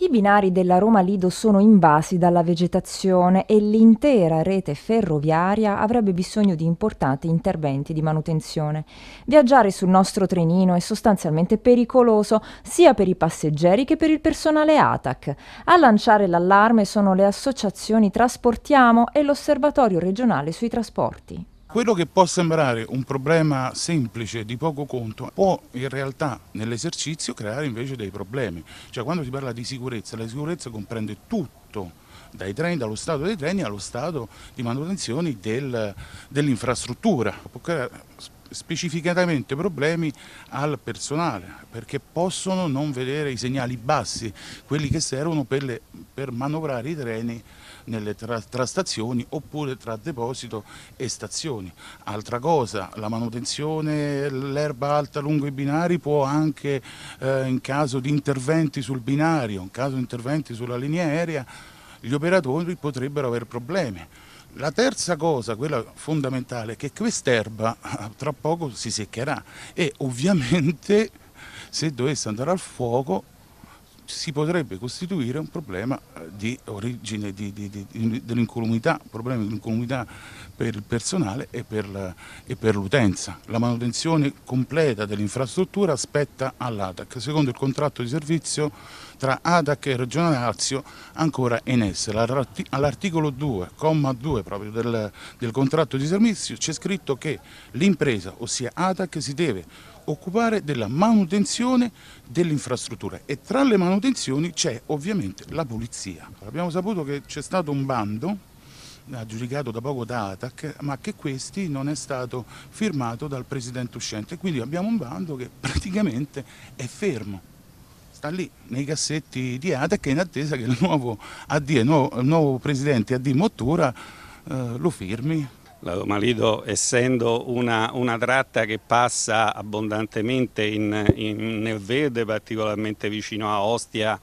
I binari della Roma Lido sono invasi dalla vegetazione e l'intera rete ferroviaria avrebbe bisogno di importanti interventi di manutenzione. Viaggiare sul nostro trenino è sostanzialmente pericoloso sia per i passeggeri che per il personale ATAC. A lanciare l'allarme sono le associazioni Trasportiamo e l'Osservatorio regionale sui trasporti. Quello che può sembrare un problema semplice, di poco conto, può in realtà nell'esercizio creare invece dei problemi. Cioè quando si parla di sicurezza, la sicurezza comprende tutto dai treni, dallo stato dei treni allo stato di manutenzione del, dell'infrastruttura. Può creare specificatamente problemi al personale perché possono non vedere i segnali bassi, quelli che servono per, le, per manovrare i treni nelle tra, tra, stazioni oppure tra deposito e stazioni. Altra cosa, la manutenzione, l'erba alta lungo i binari può anche eh, in caso di interventi sul binario, in caso di interventi sulla linea aerea, gli operatori potrebbero avere problemi. La terza cosa, quella fondamentale, è che quest'erba tra poco si seccherà e ovviamente se dovesse andare al fuoco si potrebbe costituire un problema eh, di origine dell'incolumità, problemi di incolumità per il personale e per l'utenza. La, la manutenzione completa dell'infrastruttura spetta all'ATAC, secondo il contratto di servizio tra ADAC e Regione Lazio ancora in essere. All'articolo 2,2 proprio del, del contratto di servizio c'è scritto che l'impresa, ossia ADAC, si deve occupare della manutenzione dell'infrastruttura e tra le manutenzioni c'è ovviamente la polizia. Abbiamo saputo che c'è stato un bando aggiudicato da poco da ATAC, ma che questi non è stato firmato dal presidente uscente. Quindi abbiamo un bando che praticamente è fermo, sta lì nei cassetti di ATAC in attesa che il nuovo, AD, il nuovo, il nuovo presidente AD Mottura eh, lo firmi la Roma Lido, essendo una, una, tratta che passa abbondantemente in, in, nel verde, particolarmente vicino a Ostia,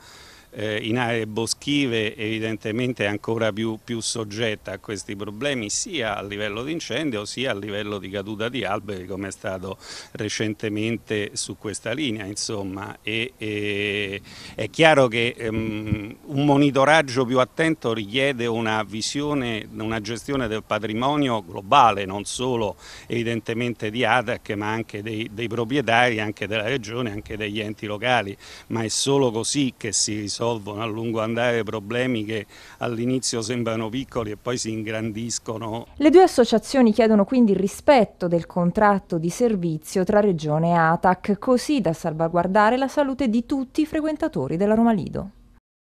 eh, in aree boschive evidentemente è ancora più, più, soggetta a questi problemi sia a livello di incendio sia a livello di caduta di alberi come è stato recentemente su questa linea. Insomma. E, e, è chiaro che um, un monitoraggio più attento richiede una visione, una gestione del patrimonio globale, non solo evidentemente di ADAC ma anche dei, dei proprietari, anche della regione, anche degli enti locali, ma è solo così che si risolve risolvono a lungo andare problemi che all'inizio sembrano piccoli e poi si ingrandiscono. Le due associazioni chiedono quindi il rispetto del contratto di servizio tra Regione e ATAC, così da salvaguardare la salute di tutti i frequentatori della Roma Lido.